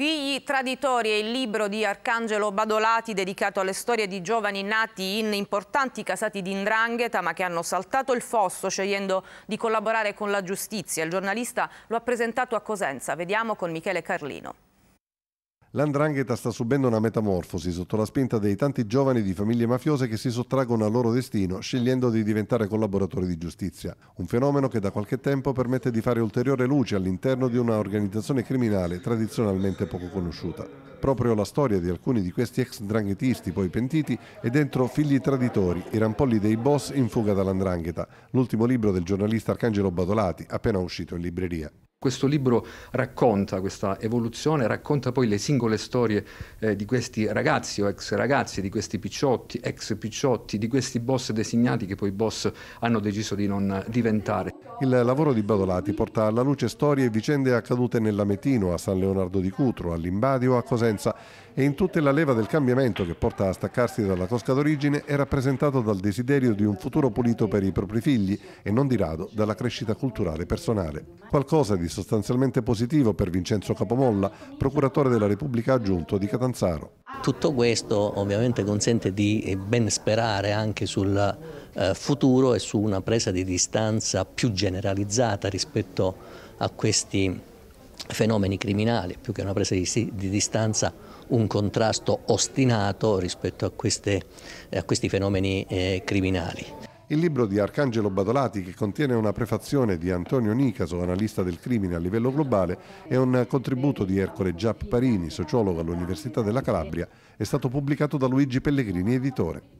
Figli traditori è il libro di Arcangelo Badolati dedicato alle storie di giovani nati in importanti casati di indrangheta ma che hanno saltato il fosso scegliendo di collaborare con la giustizia. Il giornalista lo ha presentato a Cosenza. Vediamo con Michele Carlino. L'andrangheta sta subendo una metamorfosi sotto la spinta dei tanti giovani di famiglie mafiose che si sottraggono al loro destino scegliendo di diventare collaboratori di giustizia, un fenomeno che da qualche tempo permette di fare ulteriore luce all'interno di una organizzazione criminale tradizionalmente poco conosciuta. Proprio la storia di alcuni di questi ex dranghetisti poi pentiti è dentro Figli traditori, i rampolli dei boss in fuga dall'andrangheta, l'ultimo libro del giornalista Arcangelo Badolati appena uscito in libreria. Questo libro racconta questa evoluzione, racconta poi le singole storie eh, di questi ragazzi o ex ragazzi, di questi picciotti, ex picciotti, di questi boss designati che poi boss hanno deciso di non diventare. Il lavoro di Badolati porta alla luce storie e vicende accadute nell'Ametino, a San Leonardo di Cutro, all'Imbadio, a Cosenza e in tutta la leva del cambiamento che porta a staccarsi dalla cosca d'origine è rappresentato dal desiderio di un futuro pulito per i propri figli e non di rado dalla crescita culturale personale. Qualcosa di ieri sostanzialmente positivo per Vincenzo Capomolla, procuratore della Repubblica aggiunto di Catanzaro. Tutto questo ovviamente consente di ben sperare anche sul eh, futuro e su una presa di distanza più generalizzata rispetto a questi fenomeni criminali, più che una presa di, di distanza, un contrasto ostinato rispetto a, queste, a questi fenomeni eh, criminali. Il libro di Arcangelo Badolati, che contiene una prefazione di Antonio Nicaso, analista del crimine a livello globale, e un contributo di Ercole Giapparini, sociologo all'Università della Calabria, è stato pubblicato da Luigi Pellegrini, editore.